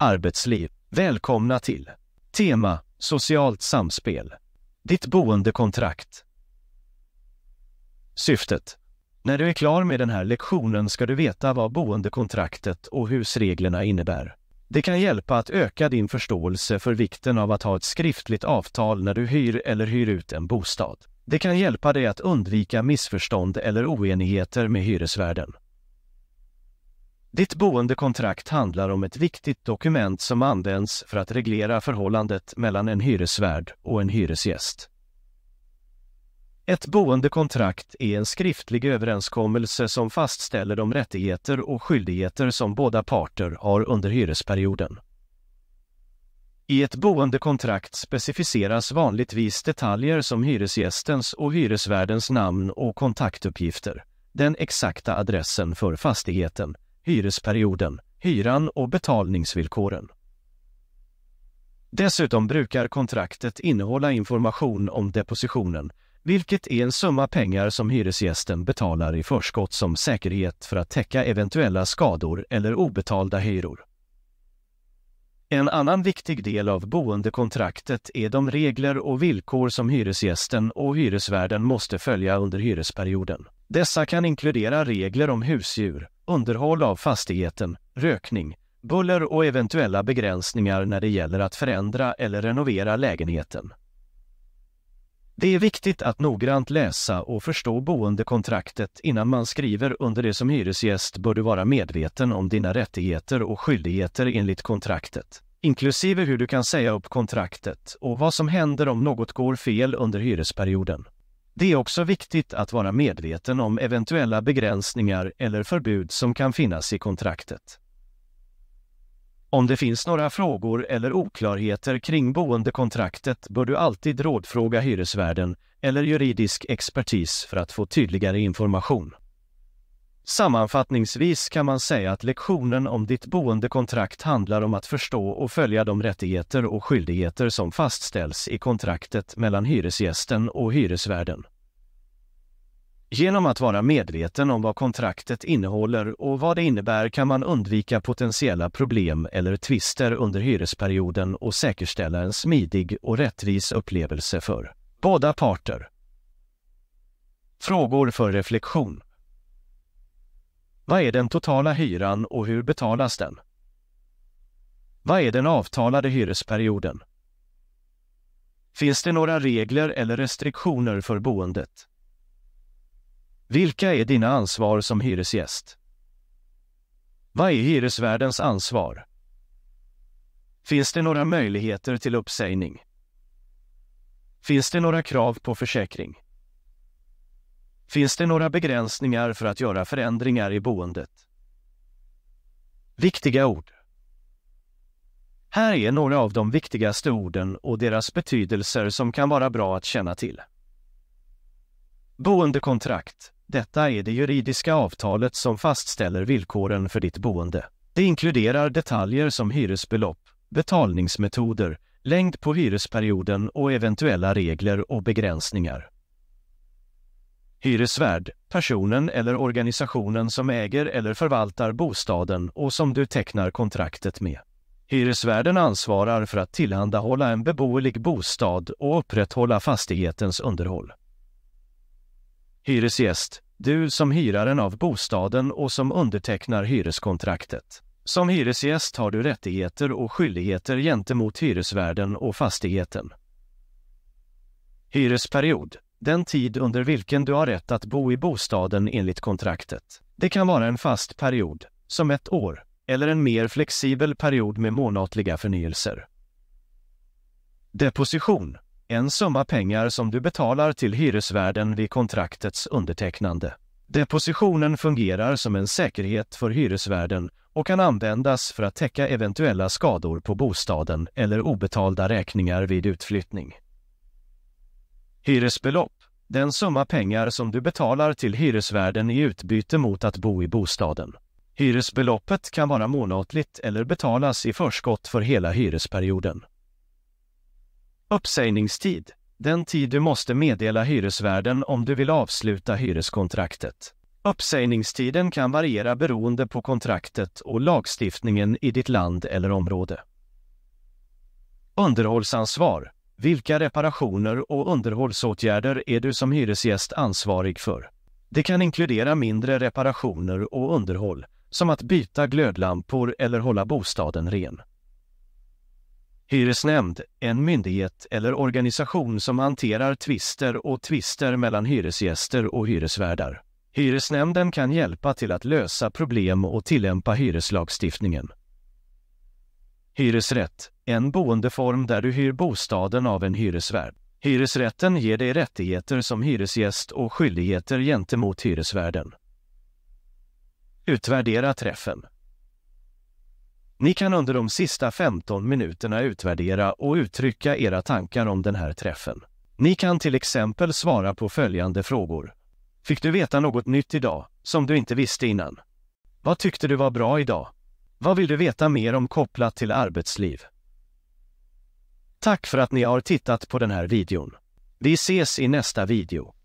arbetsliv. Välkomna till Tema Socialt samspel. Ditt boendekontrakt. Syftet När du är klar med den här lektionen ska du veta vad boendekontraktet och husreglerna innebär. Det kan hjälpa att öka din förståelse för vikten av att ha ett skriftligt avtal när du hyr eller hyr ut en bostad. Det kan hjälpa dig att undvika missförstånd eller oenigheter med hyresvärden. Ditt boendekontrakt handlar om ett viktigt dokument som används för att reglera förhållandet mellan en hyresvärd och en hyresgäst. Ett boendekontrakt är en skriftlig överenskommelse som fastställer de rättigheter och skyldigheter som båda parter har under hyresperioden. I ett boendekontrakt specificeras vanligtvis detaljer som hyresgästens och hyresvärdens namn och kontaktuppgifter, den exakta adressen för fastigheten, hyresperioden, hyran och betalningsvillkoren. Dessutom brukar kontraktet innehålla information om depositionen, vilket är en summa pengar som hyresgästen betalar i förskott som säkerhet för att täcka eventuella skador eller obetalda hyror. En annan viktig del av boendekontraktet är de regler och villkor som hyresgästen och hyresvärden måste följa under hyresperioden. Dessa kan inkludera regler om husdjur, underhåll av fastigheten, rökning, buller och eventuella begränsningar när det gäller att förändra eller renovera lägenheten. Det är viktigt att noggrant läsa och förstå boendekontraktet innan man skriver under det som hyresgäst bör du vara medveten om dina rättigheter och skyldigheter enligt kontraktet, inklusive hur du kan säga upp kontraktet och vad som händer om något går fel under hyresperioden. Det är också viktigt att vara medveten om eventuella begränsningar eller förbud som kan finnas i kontraktet. Om det finns några frågor eller oklarheter kring boendekontraktet bör du alltid rådfråga hyresvärden eller juridisk expertis för att få tydligare information. Sammanfattningsvis kan man säga att lektionen om ditt boendekontrakt handlar om att förstå och följa de rättigheter och skyldigheter som fastställs i kontraktet mellan hyresgästen och hyresvärden. Genom att vara medveten om vad kontraktet innehåller och vad det innebär kan man undvika potentiella problem eller tvister under hyresperioden och säkerställa en smidig och rättvis upplevelse för båda parter. Frågor för reflektion vad är den totala hyran och hur betalas den? Vad är den avtalade hyresperioden? Finns det några regler eller restriktioner för boendet? Vilka är dina ansvar som hyresgäst? Vad är hyresvärdens ansvar? Finns det några möjligheter till uppsägning? Finns det några krav på försäkring? Finns det några begränsningar för att göra förändringar i boendet? Viktiga ord. Här är några av de viktigaste orden och deras betydelser som kan vara bra att känna till. Boendekontrakt. Detta är det juridiska avtalet som fastställer villkoren för ditt boende. Det inkluderar detaljer som hyresbelopp, betalningsmetoder, längd på hyresperioden och eventuella regler och begränsningar. Hyresvärd, personen eller organisationen som äger eller förvaltar bostaden och som du tecknar kontraktet med. Hyresvärden ansvarar för att tillhandahålla en beboelig bostad och upprätthålla fastighetens underhåll. Hyresgäst, du som hyraren av bostaden och som undertecknar hyreskontraktet. Som hyresgäst har du rättigheter och skyldigheter gentemot hyresvärden och fastigheten. Hyresperiod den tid under vilken du har rätt att bo i bostaden enligt kontraktet. Det kan vara en fast period, som ett år, eller en mer flexibel period med månatliga förnyelser. Deposition en summa pengar som du betalar till hyresvärden vid kontraktets undertecknande. Depositionen fungerar som en säkerhet för hyresvärden och kan användas för att täcka eventuella skador på bostaden eller obetalda räkningar vid utflyttning. Hyresbelopp. Den summa pengar som du betalar till hyresvärden i utbyte mot att bo i bostaden. Hyresbeloppet kan vara månatligt eller betalas i förskott för hela hyresperioden. Uppsägningstid. Den tid du måste meddela hyresvärden om du vill avsluta hyreskontraktet. Uppsägningstiden kan variera beroende på kontraktet och lagstiftningen i ditt land eller område. Underhållsansvar vilka reparationer och underhållsåtgärder är du som hyresgäst ansvarig för? Det kan inkludera mindre reparationer och underhåll, som att byta glödlampor eller hålla bostaden ren. Hyresnämnd, en myndighet eller organisation som hanterar tvister och tvister mellan hyresgäster och hyresvärdar. Hyresnämnden kan hjälpa till att lösa problem och tillämpa hyreslagstiftningen. Hyresrätt, en boendeform där du hyr bostaden av en hyresvärd. Hyresrätten ger dig rättigheter som hyresgäst och skyldigheter gentemot hyresvärden. Utvärdera träffen. Ni kan under de sista 15 minuterna utvärdera och uttrycka era tankar om den här träffen. Ni kan till exempel svara på följande frågor. Fick du veta något nytt idag, som du inte visste innan? Vad tyckte du var bra idag? Vad vill du veta mer om kopplat till arbetsliv? Tack för att ni har tittat på den här videon. Vi ses i nästa video.